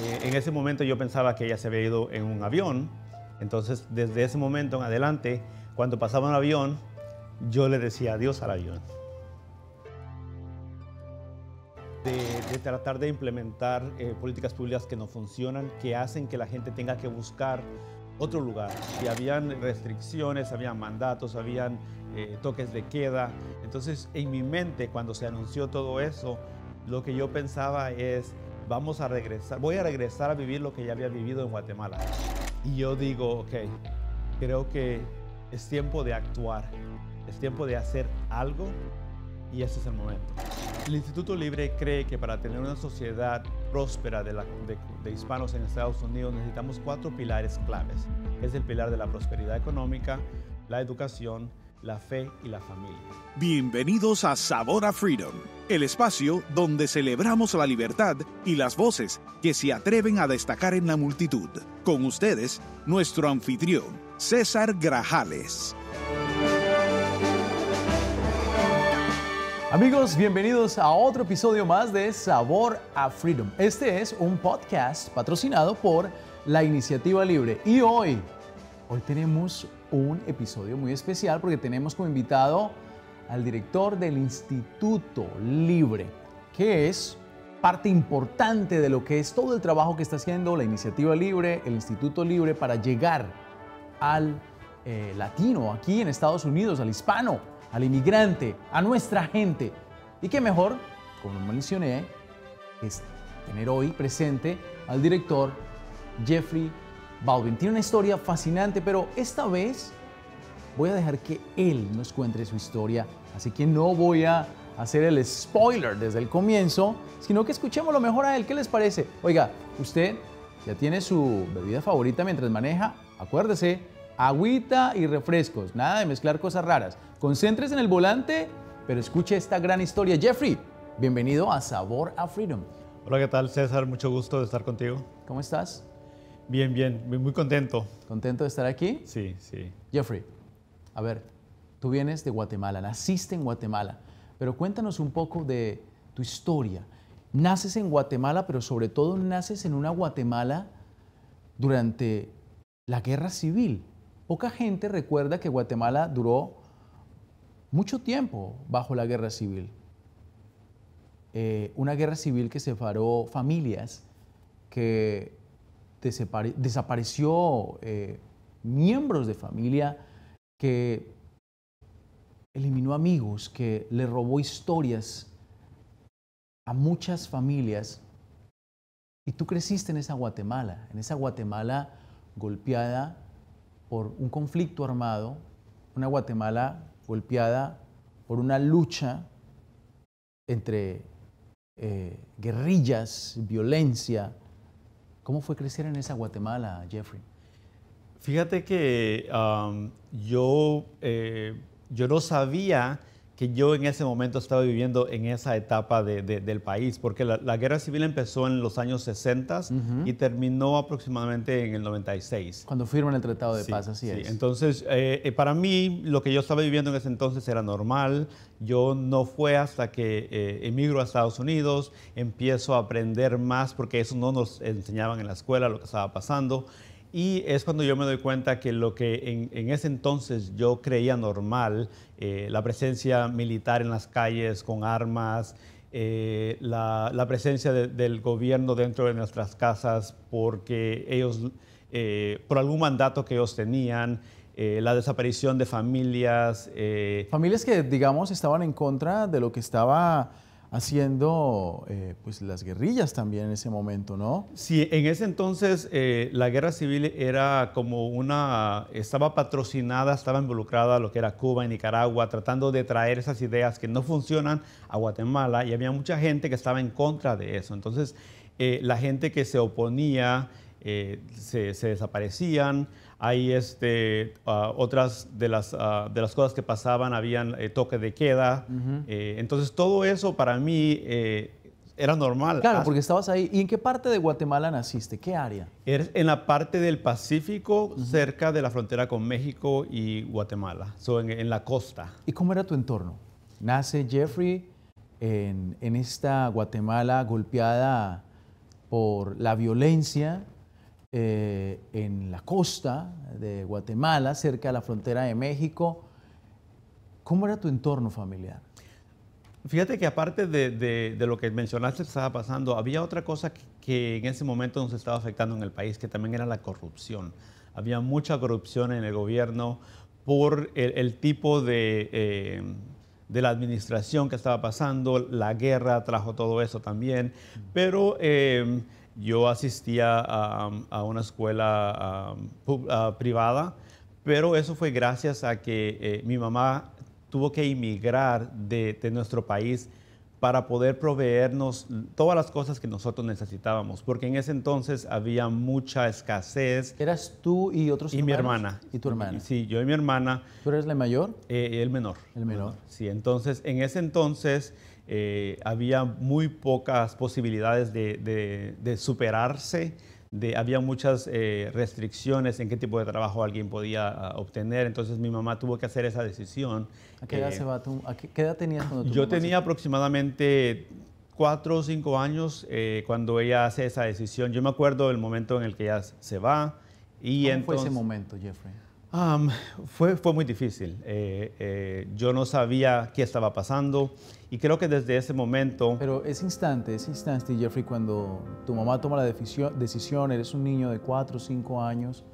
Eh, en ese momento yo pensaba que ella se había ido en un avión. Entonces, desde ese momento en adelante, cuando pasaba un avión, yo le decía adiós al avión. De, tratar de implementar eh, políticas públicas que no funcionan, que hacen que la gente tenga que buscar otro lugar. Y habían restricciones, habían mandatos, habían eh, toques de queda. Entonces, en mi mente, cuando se anunció todo eso, lo que yo pensaba es, vamos a regresar, voy a regresar a vivir lo que ya había vivido en Guatemala. Y yo digo, ok, creo que es tiempo de actuar, es tiempo de hacer algo y ese es el momento. El Instituto Libre cree que para tener una sociedad próspera de, la, hispanos en Estados Unidos necesitamos cuatro pilares claves. Es el pilar de la prosperidad económica, la educación, la fe y la familia. Bienvenidos a Sabor a Freedom el espacio donde celebramos la libertad y las voces que se atreven a destacar en la multitud. Con ustedes, nuestro anfitrión, César Grajales. Amigos, bienvenidos a otro episodio más de Sabor a Freedom. Este es un podcast patrocinado por la Iniciativa Libre. Y hoy, hoy tenemos un episodio muy especial porque tenemos como invitado al director del Instituto Libre, que es parte importante de lo que es todo el trabajo que está haciendo la iniciativa libre, el Instituto Libre, para llegar al eh, latino aquí en Estados Unidos, al hispano, al inmigrante, a nuestra gente. Y qué mejor, como mencioné, es tener hoy presente al director Jeffrey Baldwin. Tiene una historia fascinante, pero esta vez voy a dejar que él nos cuente su historia, así que no voy a hacer el spoiler desde el comienzo, sino que escuchemos lo mejor a él. ¿Qué les parece? Oiga, usted ya tiene su bebida favorita mientras maneja, acuérdese, agüita y refrescos, nada de mezclar cosas raras. Concéntrese en el volante, pero escuche esta gran historia. Jeffrey, bienvenido a Sabor a Freedom. Hola, ¿qué tal César? Mucho gusto de estar contigo. ¿Cómo estás? Bien, bien, muy contento. ¿Contento de estar aquí? Sí, sí. Jeffrey, a ver, tú vienes de Guatemala, naciste en Guatemala, pero cuéntanos un poco de tu historia. Naces en Guatemala, pero sobre todo naces en una Guatemala durante la guerra civil. Poca gente recuerda que Guatemala duró mucho tiempo bajo la guerra civil. Eh, una guerra civil que separó familias, que desapareció eh, miembros de familia, que eliminó amigos, que le robó historias a muchas familias. Y tú creciste en esa Guatemala, en esa Guatemala golpeada por un conflicto armado, una Guatemala golpeada por una lucha entre eh, guerrillas, violencia. ¿Cómo fue crecer en esa Guatemala, Jeffrey? Fíjate que yo, eh, yo no sabía que yo en ese momento estaba viviendo en esa etapa del país, porque la, guerra civil empezó en los años 60 y terminó aproximadamente en el 96. Cuando firman el Tratado de Paz, así es. Entonces, eh, eh, para mí, lo que yo estaba viviendo en ese entonces era normal. Yo no fue hasta que emigro a Estados Unidos, empiezo a aprender más, porque eso no nos enseñaban en la escuela, lo que estaba pasando. Y es cuando yo me doy cuenta que lo que en, ese entonces yo creía normal, eh, la presencia militar en las calles con armas, eh, la, presencia del gobierno dentro de nuestras casas porque ellos, eh, por algún mandato que ellos tenían, la desaparición de familias. Familias que, digamos, estaban en contra de lo que estaba haciendo eh, pues las guerrillas también en ese momento, ¿no? Sí, en ese entonces eh, la guerra civil era como una, estaba patrocinada, estaba involucrada lo que era Cuba y Nicaragua, tratando de traer esas ideas que no funcionan a Guatemala y había mucha gente que estaba en contra de eso. Entonces eh, la gente que se oponía se desaparecían. Ahí, este, ah, otras de las, ah, de las cosas que pasaban, habían eh, toque de queda. Eh, entonces todo eso para mí eh, era normal. Claro, ah, porque estabas ahí. ¿Y en qué parte de Guatemala naciste? ¿Qué área? Eres en la parte del Pacífico, cerca de la frontera con México y Guatemala, so, en, en, la costa. ¿Y cómo era tu entorno? Nace Jeffrey en, en esta Guatemala golpeada por la violencia, eh, en la costa de Guatemala, cerca de la frontera de México. ¿Cómo era tu entorno familiar? Fíjate que aparte de, lo que mencionaste que estaba pasando, había otra cosa que, en ese momento nos estaba afectando en el país, que también era la corrupción. Había mucha corrupción en el gobierno por el, tipo de... Eh, de la administración que estaba pasando, la guerra trajo todo eso también, pero eh, yo asistía a, um, una escuela um, uh, privada, pero eso fue gracias a que eh, mi mamá tuvo que emigrar de, nuestro país para poder proveernos todas las cosas que nosotros necesitábamos, porque en ese entonces había mucha escasez. ¿Eras tú y otros Y mi hermana. ¿Y tu hermana? Sí, yo y mi hermana. ¿Tú eres la mayor? Eh, el menor. El menor. Sí, entonces en ese entonces eh, había muy pocas posibilidades de, superarse, de, había muchas eh, restricciones en qué tipo de trabajo alguien podía ah, obtener, entonces mi mamá tuvo que hacer esa decisión. ¿A qué edad, eh, se va tu, qué, edad tenías cuando Yo tenía aproximadamente cuatro o cinco años cuando ella hace esa decisión. Yo me acuerdo del momento en el que ella se va. Y ¿Cómo fue ese momento, Jeffrey? fue, fue muy difícil. yo no sabía qué estaba pasando. Y creo que desde ese momento... Pero ese instante, ese instante, Jeffrey, cuando tu mamá toma la decisión, eres un niño de 4 o 5 años,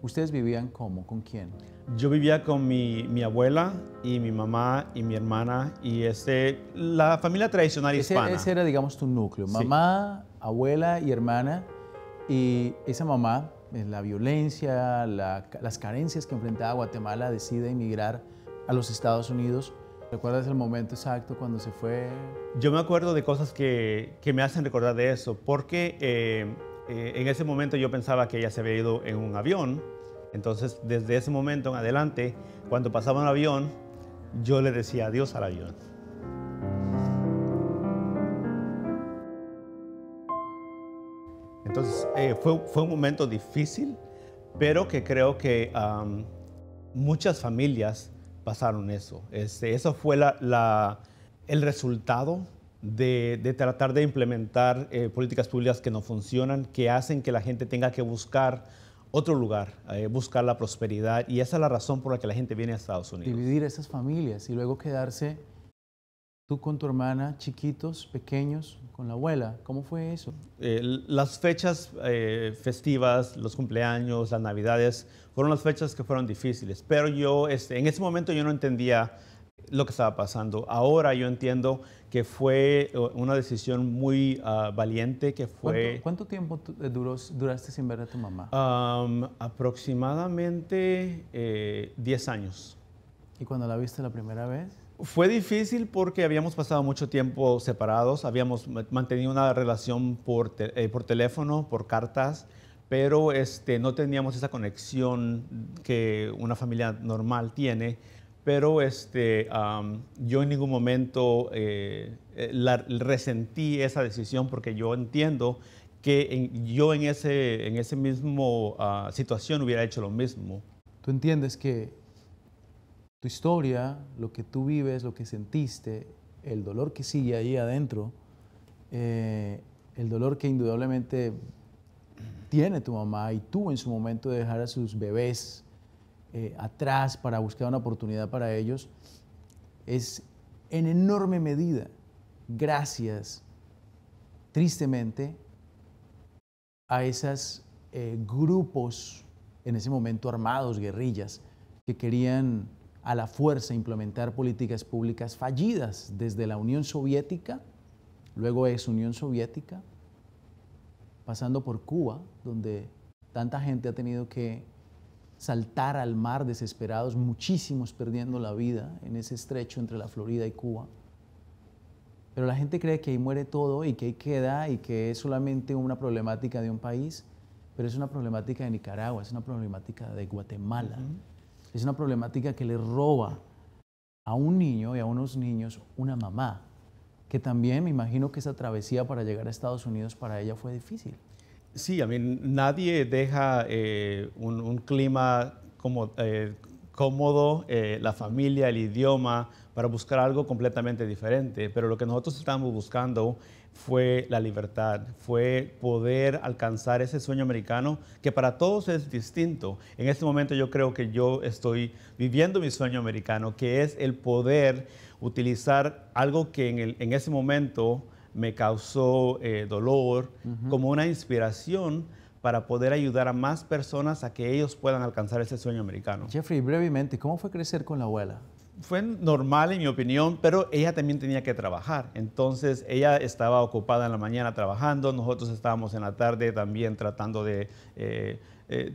¿ustedes vivían cómo? ¿Con quién? Yo vivía con mi, abuela y mi mamá y mi hermana y este, la familia tradicional hispana. Ese era, digamos, tu núcleo. Mamá, abuela y hermana. Y esa mamá, eh, la violencia, las carencias que enfrentaba Guatemala, decide emigrar a los Estados Unidos ¿Recuerdas el momento exacto cuando se fue? Yo me acuerdo de cosas que, me hacen recordar de eso, porque eh, eh, en ese momento yo pensaba que ella se había ido en un avión. Entonces, desde ese momento en adelante, cuando pasaba un avión, yo le decía adiós al avión. Entonces, eh, fue, un momento difícil, pero que creo que muchas familias pasaron eso. Este, eso fue el resultado de, tratar de implementar eh, políticas públicas que no funcionan, que hacen que la gente tenga que buscar otro lugar, eh, buscar la prosperidad. Y esa es la razón por la que la gente viene a Estados Unidos. Dividir esas familias y luego quedarse Tú con tu hermana, chiquitos, pequeños, con la abuela, ¿cómo fue eso? Eh, las fechas eh, festivas, los cumpleaños, las navidades, fueron las fechas que fueron difíciles, pero yo, este, en ese momento yo no entendía lo que estaba pasando. Ahora yo entiendo que fue eh, una decisión muy ah, valiente, que fue... ¿Cuánto, tiempo duraste sin ver a tu mamá? aproximadamente 10 años. ¿Y cuando la viste la primera vez? Fue difícil porque habíamos pasado mucho tiempo separados, habíamos mantenido una relación por, eh, por teléfono, por cartas, pero este, no teníamos esa conexión que una familia normal tiene. Pero este, yo en ningún momento eh, eh, resentí esa decisión porque yo entiendo que en, yo en ese, en ese mismo ah, situación hubiera hecho lo mismo. Tú entiendes que tu historia, lo que tú vives, lo que sentiste, el dolor que sigue ahí adentro, eh, el dolor que indudablemente tiene tu mamá y tú en su momento de dejar a sus bebés eh, atrás para buscar una oportunidad para ellos, es en enorme medida, gracias, tristemente, a esos eh, grupos en ese momento armados, guerrillas, que querían a la fuerza implementar políticas públicas fallidas desde la Unión Soviética, luego es Unión Soviética, pasando por Cuba, donde tanta gente ha tenido que saltar al mar desesperados, muchísimos perdiendo la vida en ese estrecho entre la Florida y Cuba. Pero la gente cree que ahí muere todo y que ahí queda y que es solamente una problemática de un país, pero es una problemática de Nicaragua, es una problemática de Guatemala es una problemática que le roba a un niño y a unos niños una mamá, que también me imagino que esa travesía para llegar a Estados Unidos para ella fue difícil. Sí, a mí nadie deja eh, un, clima como, eh, cómodo, eh, la familia, el idioma, para buscar algo completamente diferente, pero lo que nosotros estamos buscando fue la libertad, fue poder alcanzar ese sueño americano que para todos es distinto. En este momento yo creo que yo estoy viviendo mi sueño americano, que es el poder utilizar algo que en, ese momento me causó eh, dolor como una inspiración para poder ayudar a más personas a que ellos puedan alcanzar ese sueño americano. Jeffrey, brevemente, ¿cómo fue crecer con la abuela? fue normal en mi opinión, pero ella también tenía que trabajar. Entonces ella estaba ocupada en la mañana trabajando, nosotros estábamos en la tarde también tratando de eh, eh,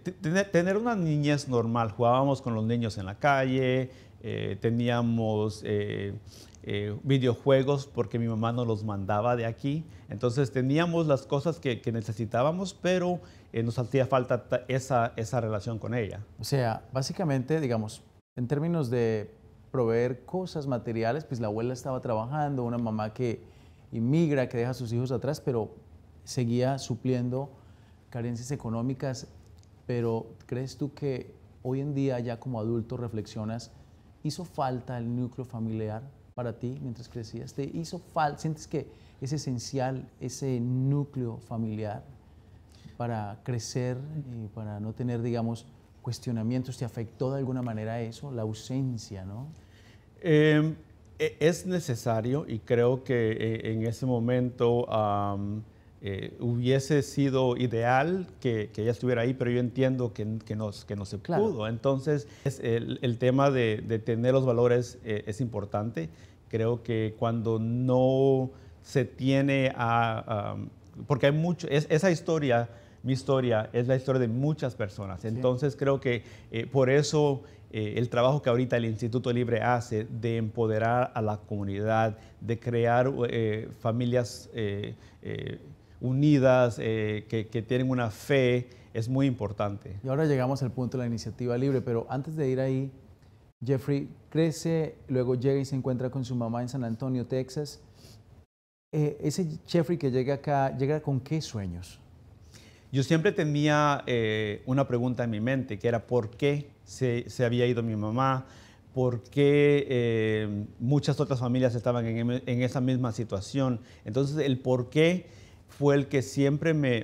tener una niñez normal. Jugábamos con los niños en la calle, eh, teníamos videojuegos porque mi mamá nos los mandaba de aquí. Entonces teníamos las cosas que, que necesitábamos, pero nos hacía falta esa, esa relación con ella. O sea, básicamente, digamos, en términos de proveer cosas materiales, pues la abuela estaba trabajando, una mamá que inmigra, que deja a sus hijos atrás, pero seguía supliendo carencias económicas. Pero ¿crees tú que hoy en día ya como adulto reflexionas, ¿hizo falta el núcleo familiar para ti mientras crecías? ¿Te hizo falta? ¿Sientes que es esencial ese núcleo familiar para crecer y para no tener, digamos, cuestionamientos, ¿te afectó de alguna manera eso, la ausencia, no? Em, e, es necesario y creo que eh, en ese momento eh, hubiese sido ideal que, ella estuviera ahí, pero yo entiendo que, que, nos, que no se pudo. Entonces, es el, tema de, de, tener los valores eh, es importante. Creo que cuando no se tiene a... porque hay mucho, esa historia mi historia es la historia de muchas personas. Entonces creo que eh, por eso eh, el trabajo que ahorita el Instituto Libre hace de empoderar a la comunidad, de crear eh, familias unidas, que, que, tienen una fe, es muy importante. Y ahora llegamos al punto de la iniciativa libre, pero antes de ir ahí, Jeffrey crece, luego llega y se encuentra con su mamá en San Antonio, Texas. ese Jeffrey que llega acá, ¿llega con qué sueños? Yo siempre tenía eh, una pregunta en mi mente, que era por qué se, había ido mi mamá, por qué eh, muchas otras familias estaban em, en, esa misma situación. Entonces el por qué fue el que siempre me,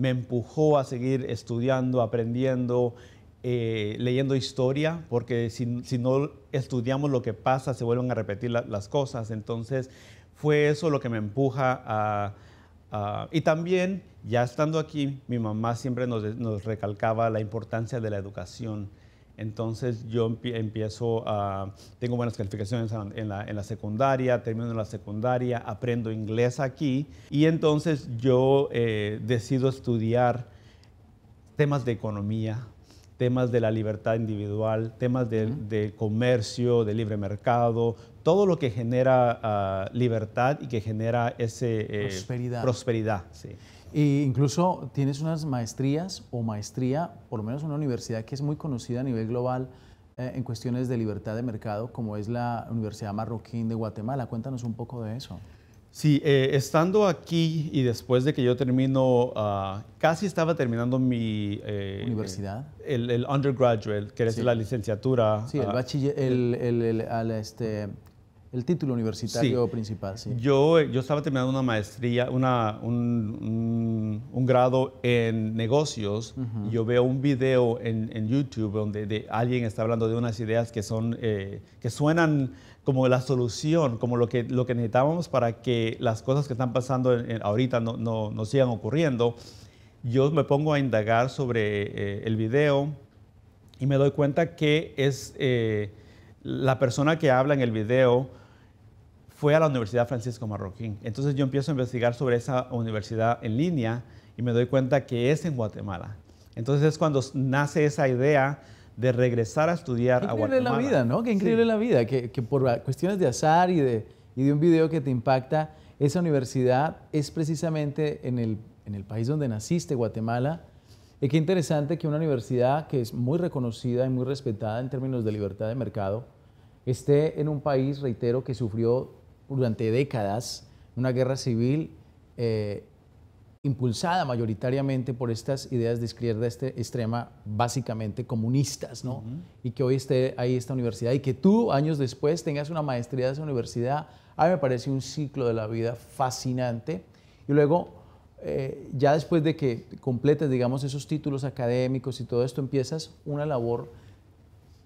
empujó a seguir estudiando, aprendiendo, eh, leyendo historia, porque si, no estudiamos lo que pasa, se vuelven a repetir las cosas. Entonces fue eso lo que me empuja a Ah, y también, ya estando aquí, mi mamá siempre nos, recalcaba la importancia de la educación. Entonces yo empiezo, a, tengo buenas calificaciones en la, secundaria, termino la secundaria, aprendo inglés aquí y entonces yo eh, decido estudiar temas de economía, temas de la libertad individual, temas de comercio, de libre mercado, todo lo que genera ah, libertad y que genera ese eh, prosperidad. prosperidad sí. e incluso tienes unas maestrías o maestría, por lo menos una universidad que es muy conocida a nivel global eh, en cuestiones de libertad de mercado, como es la Universidad Marroquín de Guatemala. Cuéntanos un poco de eso. Sí, eh, estando aquí y después de que yo termino, ah, casi estaba terminando mi... ¿Universidad? El, undergraduate, que es la licenciatura. Sí, el uh, el, este, el título universitario principal, sí. Yo, eh, yo estaba terminando una maestría, una, un, grado en negocios. yo veo un video en, en YouTube donde de, alguien está hablando de unas ideas que, son, eh, que suenan como la solución, como lo que, lo que necesitábamos para que las cosas que están pasando ahorita no, no, no, sigan ocurriendo. Yo me pongo a indagar sobre eh, el video y me doy cuenta que es la persona que habla en el video fue a la Universidad Francisco Marroquín. Entonces yo empiezo a investigar sobre esa universidad en línea y me doy cuenta que es en Guatemala. Entonces es cuando nace esa idea de regresar a estudiar a Guatemala. Increíble la vida, ¿no? Qué increíble la vida, que, por cuestiones de azar y de, y de un video que te impacta, esa universidad es precisamente en el, en el país donde naciste, Guatemala. Y qué interesante que una universidad que es muy reconocida y muy respetada en términos de libertad de mercado esté en un país, reitero, que sufrió durante décadas una guerra civil eh, impulsada mayoritariamente por estas ideas de izquierda este, extrema, básicamente comunistas, ¿no? Y que hoy esté ahí esta universidad y que tú, años después, tengas una maestría de esa universidad, a mí me parece un ciclo de la vida fascinante. Y luego, eh, ya después de que completes, digamos, esos títulos académicos y todo esto, empiezas una labor,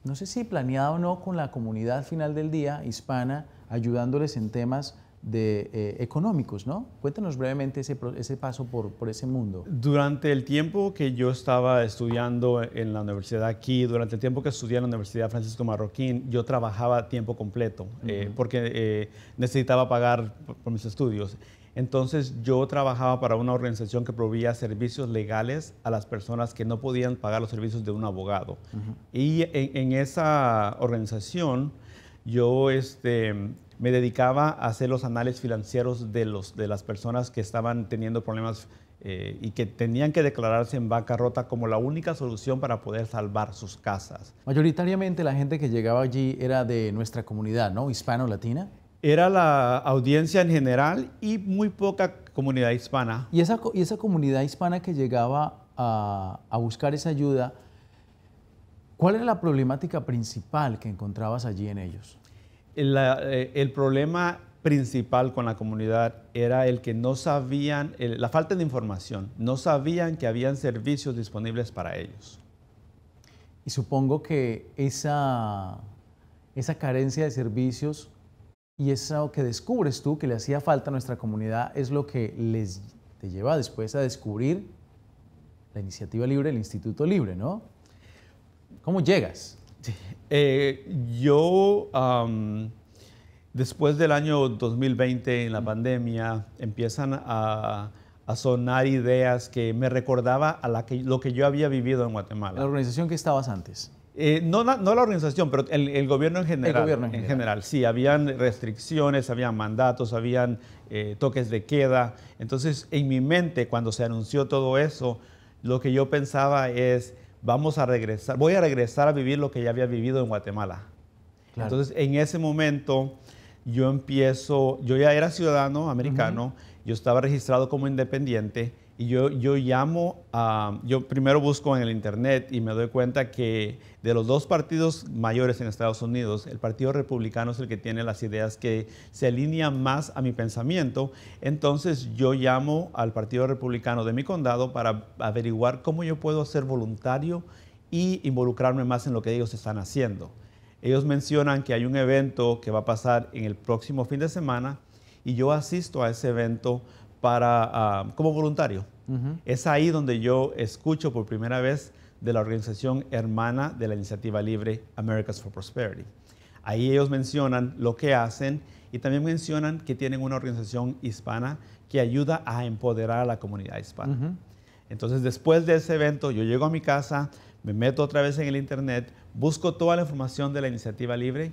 no sé si planeada o no, con la comunidad final del día hispana, ayudándoles en temas de, eh, económicos, ¿no? Cuéntanos brevemente ese, ese paso por, por, ese mundo. Durante el tiempo que yo estaba estudiando en la universidad aquí, durante el tiempo que estudié en la Universidad Francisco Marroquín, yo trabajaba tiempo completo eh, porque eh, necesitaba pagar por, mis estudios. Entonces yo trabajaba para una organización que proveía servicios legales a las personas que no podían pagar los servicios de un abogado. Y en esa organización, yo este, me dedicaba a hacer los análisis financieros de, las personas que estaban teniendo problemas eh, y que tenían que declararse en bancarrota como la única solución para poder salvar sus casas. Mayoritariamente la gente que llegaba allí era de nuestra comunidad, ¿no? Hispano-latina. Era la audiencia en general y muy poca comunidad hispana. ¿Y esa, comunidad hispana que llegaba a buscar esa ayuda? ¿Cuál era la problemática principal que encontrabas allí en ellos? Eh, el problema principal con la comunidad era el que no sabían, la falta de información, no sabían que habían servicios disponibles para ellos. Y supongo que esa, esa carencia de servicios y eso que descubres tú que le hacía falta a nuestra comunidad es lo que les te lleva después a descubrir la iniciativa libre, el Instituto Libre, ¿no? ¿Cómo llegas? Eh, yo, después del año 2020, en la pandemia, empiezan a, sonar ideas que me recordaba a lo que yo había vivido en Guatemala. ¿La organización que estabas antes? Eh, no, no, la organización, pero el, gobierno en general. El gobierno en general. sí, habían restricciones, habían mandatos, habían eh, toques de queda. Entonces, en mi mente, cuando se anunció todo eso, lo que yo pensaba es, vamos a regresar, voy a regresar a vivir lo que ya había vivido en Guatemala. Entonces, en ese momento, yo empiezo, yo ya era ciudadano americano, yo estaba registrado como independiente y yo, yo llamo, a, yo primero busco en el Internet y me doy cuenta que de los dos partidos mayores en Estados Unidos, el Partido Republicano es el que tiene las ideas que se alinean más a mi pensamiento. Entonces yo llamo al Partido Republicano de mi condado para averiguar cómo yo puedo ser voluntario y involucrarme más en lo que ellos están haciendo. Ellos mencionan que hay un evento que va a pasar en el próximo fin de semana y yo asisto a ese evento para, ah, como voluntario. Es ahí donde yo escucho por primera vez de la organización hermana de la iniciativa libre Americas for Prosperity. Ahí ellos mencionan lo que hacen y también mencionan que tienen una organización hispana que ayuda a empoderar a la comunidad hispana. Entonces, después de ese evento, yo llego a mi casa, me meto otra vez en el Internet, busco toda la información de la iniciativa libre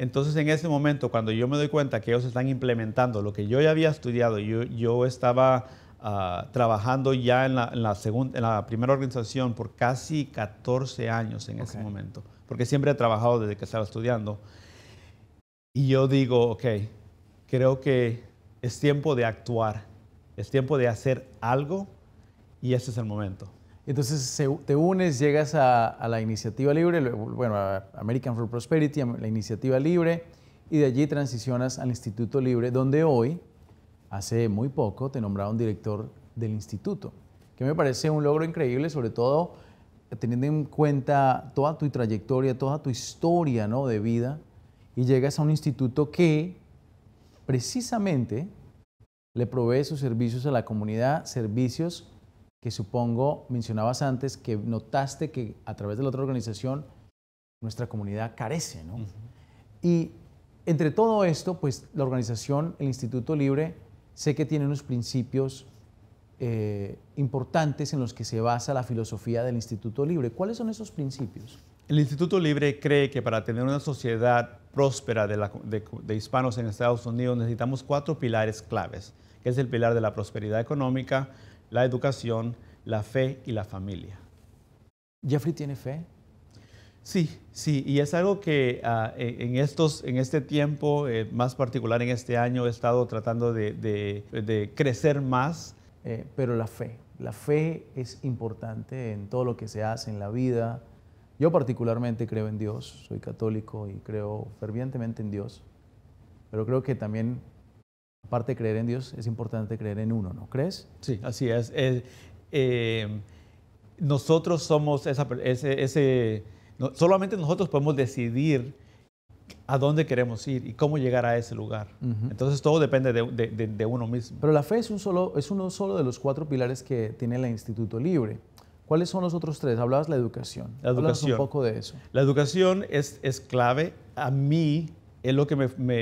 entonces en ese momento, cuando yo me doy cuenta que ellos están implementando lo que yo ya había estudiado, yo, estaba ah, trabajando ya en la, primera organización por casi 14 años en ese momento, porque siempre he trabajado desde que estaba estudiando. Y yo digo, ok, creo que es tiempo de actuar, es tiempo de hacer algo y ese es el momento. Entonces te unes, llegas a, la iniciativa libre, bueno, American for Prosperity, la iniciativa libre, y de allí transicionas al Instituto Libre, donde hoy, hace muy poco, te nombraron director del instituto, que me parece un logro increíble, sobre todo teniendo en cuenta toda tu trayectoria, toda tu historia ¿no? de vida, y llegas a un instituto que precisamente le provee sus servicios a la comunidad, servicios que supongo mencionabas antes, que notaste que a través de la otra organización nuestra comunidad carece, ¿no? Y entre todo esto, pues la organización, el Instituto Libre, sé que tiene unos principios eh, importantes en los que se basa la filosofía del Instituto Libre. ¿Cuáles son esos principios? El Instituto Libre cree que para tener una sociedad próspera de, de hispanos en Estados Unidos necesitamos cuatro pilares claves, que es el pilar de la prosperidad económica, la educación, la fe y la familia. ¿Jeffrey tiene fe? Sí, sí, y es algo que ah, e, en, estos, en este tiempo, eh, más particular en este año, he estado tratando de, crecer más. Eh, pero la fe, la fe es importante en todo lo que se hace en la vida. Yo particularmente creo en Dios, soy católico y creo fervientemente en Dios, pero creo que también parte creer en Dios es importante creer en uno, ¿no crees? Sí, así es. Eh, eh, nosotros somos esa, ese, solamente nosotros podemos decidir a dónde queremos ir y cómo llegar a ese lugar. Entonces todo depende de, uno mismo. Pero la fe es, uno solo de los cuatro pilares que tiene el Instituto Libre. ¿Cuáles son los otros tres? Hablabas la educación. La educación. un poco de eso. La educación es, clave. A mí es lo que me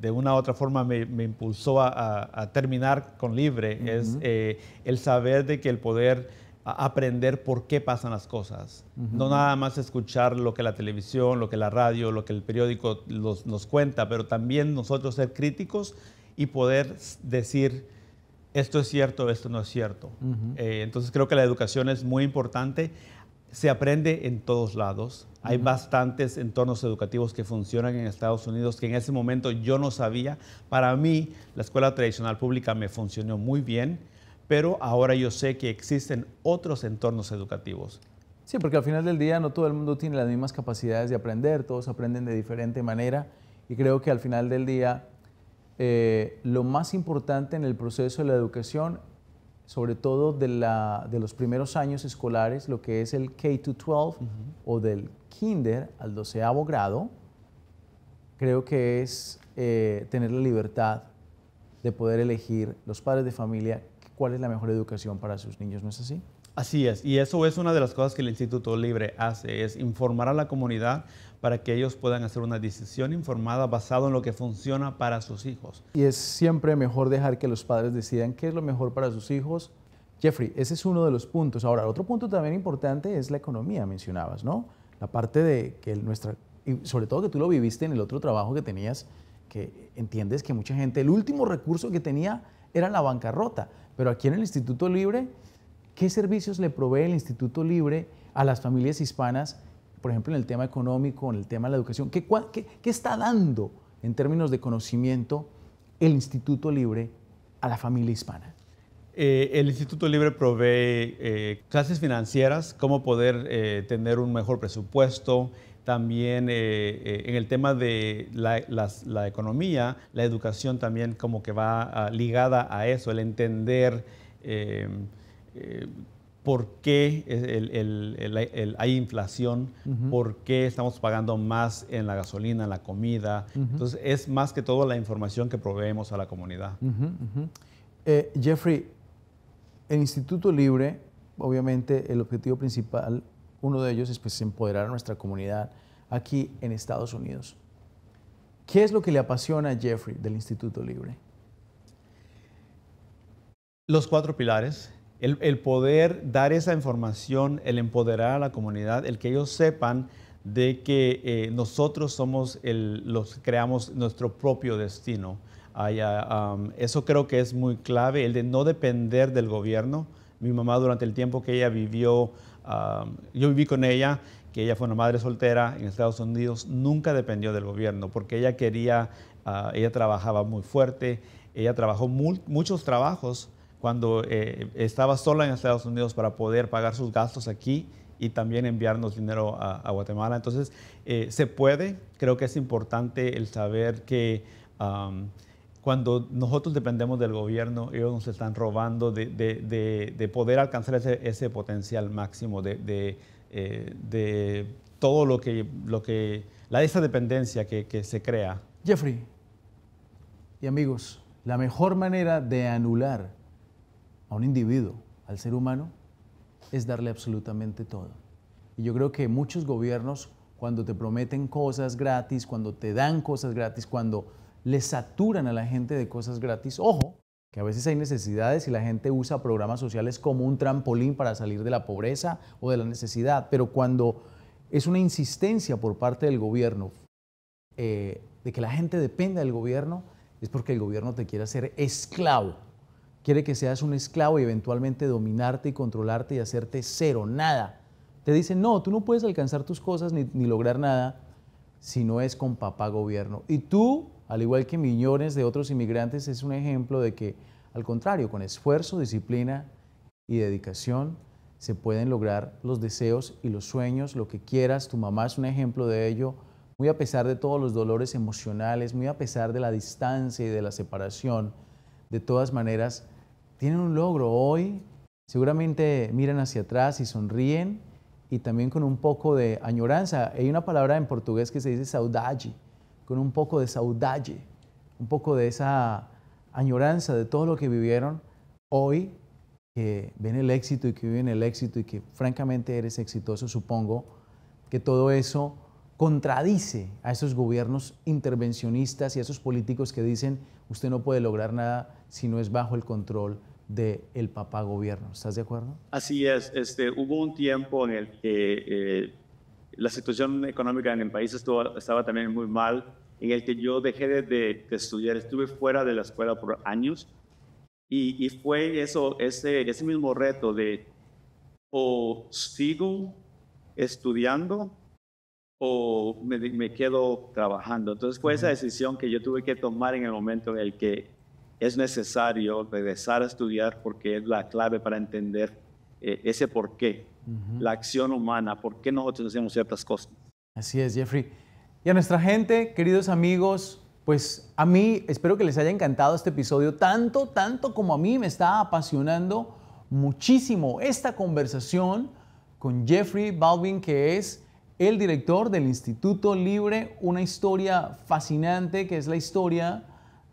de una u otra forma me, impulsó a, terminar con Libre, es eh, el saber de que el poder aprender por qué pasan las cosas, no nada más escuchar lo que la televisión, lo que la radio, lo que el periódico nos cuenta, pero también nosotros ser críticos y poder decir, esto es cierto, esto no es cierto. Eh, entonces creo que la educación es muy importante se aprende en todos lados. Hay bastantes entornos educativos que funcionan en Estados Unidos que en ese momento yo no sabía. Para mí, la escuela tradicional pública me funcionó muy bien, pero ahora yo sé que existen otros entornos educativos. Sí, porque al final del día no todo el mundo tiene las mismas capacidades de aprender, todos aprenden de diferente manera y creo que al final del día eh, lo más importante en el proceso de la educación sobre todo de, la, de los primeros años escolares, lo que es el K-12 o del kinder al doceavo grado, creo que es eh, tener la libertad de poder elegir los padres de familia cuál es la mejor educación para sus niños, ¿no es así? Así es, y eso es una de las cosas que el Instituto Libre hace, es informar a la comunidad para que ellos puedan hacer una decisión informada basada en lo que funciona para sus hijos. Y es siempre mejor dejar que los padres decidan qué es lo mejor para sus hijos. Jeffrey, ese es uno de los puntos. Ahora, otro punto también importante es la economía, mencionabas, ¿no? La parte de que nuestra, y sobre todo que tú lo viviste en el otro trabajo que tenías, que entiendes que mucha gente, el último recurso que tenía era la bancarrota, pero aquí en el Instituto Libre ¿Qué servicios le provee el Instituto Libre a las familias hispanas, por ejemplo, en el tema económico, en el tema de la educación? ¿Qué, está dando en términos de conocimiento el Instituto Libre a la familia hispana? Eh, el Instituto Libre provee eh, clases financieras, cómo poder eh, tener un mejor presupuesto, también en el tema de la, economía, la educación también como que va ah, ligada a eso, el entender por qué hay inflación, por qué estamos pagando más en la gasolina, en la comida. Entonces, es más que todo la información que proveemos a la comunidad. Eh, Jeffrey, el Instituto Libre, obviamente, el objetivo principal, uno de ellos es pues, empoderar a nuestra comunidad aquí en Estados Unidos. ¿Qué es lo que le apasiona a Jeffrey del Instituto Libre? Los cuatro pilares el, poder dar esa información, el empoderar a la comunidad, el que ellos sepan de que eh, nosotros somos el, los creamos nuestro propio destino. Ah, eso creo que es muy clave, el de no depender del gobierno. Mi mamá durante el tiempo que ella vivió, yo viví con ella, que ella fue una madre soltera en Estados Unidos, nunca dependió del gobierno porque ella quería, ah, ella trabajaba muy fuerte, ella trabajó muchos trabajos cuando eh, estaba sola en Estados Unidos para poder pagar sus gastos aquí y también enviarnos dinero a, Guatemala. Entonces, eh, se puede, creo que es importante el saber que cuando nosotros dependemos del gobierno, ellos nos están robando de, poder alcanzar ese, potencial máximo de, eh, todo lo que, la esa dependencia que se crea. Jeffrey, y amigos, la mejor manera de anular a un individuo, al ser humano, es darle absolutamente todo. Y yo creo que muchos gobiernos, cuando te prometen cosas gratis, cuando te dan cosas gratis, cuando les saturan a la gente de cosas gratis, ojo, que a veces hay necesidades y la gente usa programas sociales como un trampolín para salir de la pobreza o de la necesidad, pero cuando es una insistencia por parte del gobierno eh, de que la gente dependa del gobierno, es porque el gobierno te quiere hacer esclavo Quiere que seas un esclavo y eventualmente dominarte y controlarte y hacerte cero, nada. Te dice, no, tú no puedes alcanzar tus cosas ni, ni lograr nada si no es con papá gobierno. Y tú, al igual que millones de otros inmigrantes, es un ejemplo de que, al contrario, con esfuerzo, disciplina y dedicación, se pueden lograr los deseos y los sueños, lo que quieras. Tu mamá es un ejemplo de ello, muy a pesar de todos los dolores emocionales, muy a pesar de la distancia y de la separación. De todas maneras, tienen un logro hoy, seguramente miran hacia atrás y sonríen y también con un poco de añoranza. Hay una palabra en portugués que se dice saudade, con un poco de saudade, un poco de esa añoranza de todo lo que vivieron hoy, que ven el éxito y que viven el éxito y que francamente eres exitoso, supongo que todo eso contradice a esos gobiernos intervencionistas y a esos políticos que dicen usted no puede lograr nada si no es bajo el control del papá gobierno. ¿Estás de acuerdo? Así es. Este, hubo un tiempo en el que eh, la situación económica en el país estaba también muy mal, en el que yo dejé de, estudiar, estuve fuera de la escuela por años y, fue eso, ese, ese mismo reto de o sigo estudiando o me, quedo trabajando. Entonces fue esa decisión que yo tuve que tomar en el momento en el que es necesario regresar a estudiar porque es la clave para entender eh, ese por qué, la acción humana, por qué nosotros hacemos ciertas cosas. Así es, Jeffrey. Y a nuestra gente, queridos amigos, pues a mí espero que les haya encantado este episodio tanto, tanto como a mí me está apasionando muchísimo esta conversación con Jeffrey Baldwin, que es el director del Instituto Libre, una historia fascinante que es la historia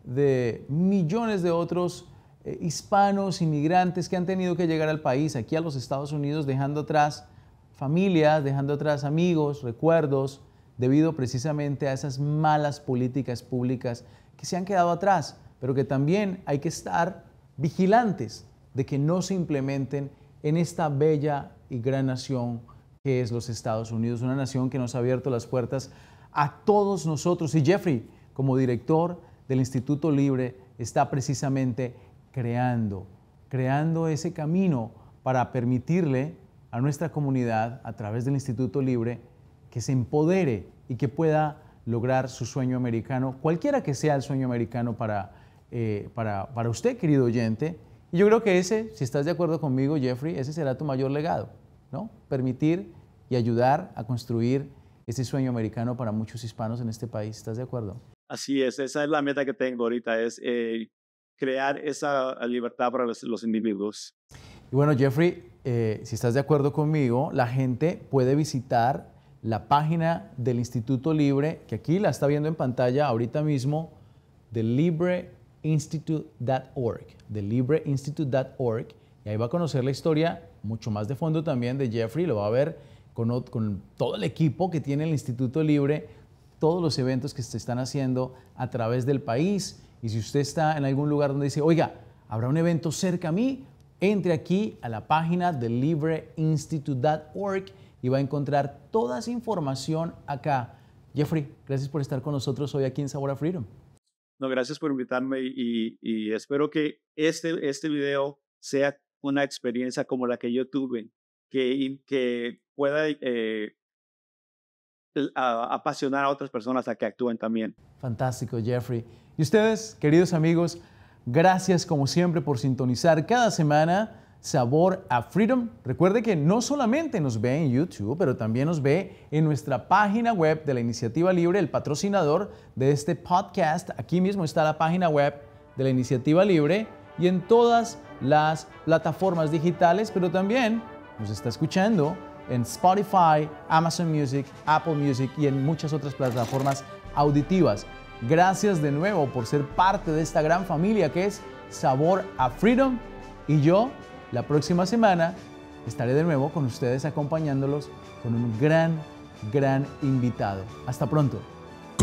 de millones de otros eh, hispanos, inmigrantes que han tenido que llegar al país, aquí a los Estados Unidos, dejando atrás familias, dejando atrás amigos, recuerdos, debido precisamente a esas malas políticas públicas que se han quedado atrás, pero que también hay que estar vigilantes de que no se implementen en esta bella y gran nación que es los Estados Unidos, una nación que nos ha abierto las puertas a todos nosotros. Y Jeffrey, como director del Instituto Libre, está precisamente creando, creando ese camino para permitirle a nuestra comunidad, a través del Instituto Libre, que se empodere y que pueda lograr su sueño americano, cualquiera que sea el sueño americano para, eh, para, para usted, querido oyente. Y yo creo que ese, si estás de acuerdo conmigo, Jeffrey, ese será tu mayor legado. Permitir y ayudar a construir ese sueño americano para muchos hispanos en este país. ¿Estás de acuerdo? Así es, esa es la meta que tengo ahorita, es eh, crear esa libertad para los, individuos. Y bueno, Jeffrey, eh, si estás de acuerdo conmigo, la gente puede visitar la página del Instituto Libre, que aquí la está viendo en pantalla ahorita mismo, thelibreinstitute.org, thelibreinstitute.org, y ahí va a conocer la historia mucho más de fondo también de Jeffrey, lo va a ver con, todo el equipo que tiene el Instituto Libre, todos los eventos que se están haciendo a través del país. Y si usted está en algún lugar donde dice, oiga, habrá un evento cerca a mí, entre aquí a la página de libreinstitute.org y va a encontrar toda esa información acá. Jeffrey, gracias por estar con nosotros hoy aquí en Sabor a Freedom. No, gracias por invitarme y, espero que este, este video sea una experiencia como la que yo tuve, que, que pueda eh, apasionar a otras personas a que actúen también. Fantástico, Jeffrey. Y ustedes, queridos amigos, gracias como siempre por sintonizar cada semana Sabor a Freedom. Recuerde que no solamente nos ve en YouTube, pero también nos ve en nuestra página web de la Iniciativa Libre, el patrocinador de este podcast. Aquí mismo está la página web de la Iniciativa Libre y en todas las plataformas digitales, pero también nos está escuchando en Spotify, Amazon Music, Apple Music y en muchas otras plataformas auditivas. Gracias de nuevo por ser parte de esta gran familia que es Sabor a Freedom y yo la próxima semana estaré de nuevo con ustedes acompañándolos con un gran, gran invitado. Hasta pronto.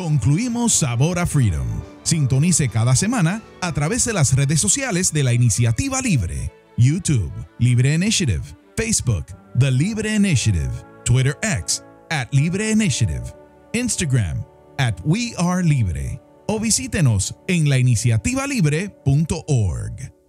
Concluimos Sabor a Freedom. Sintonice cada semana a través de las redes sociales de la Iniciativa Libre, YouTube, Libre Initiative, Facebook, The Libre Initiative, Twitter X, at Libre Initiative, Instagram, at We Are Libre, o visítenos en lainiciativalibre.org.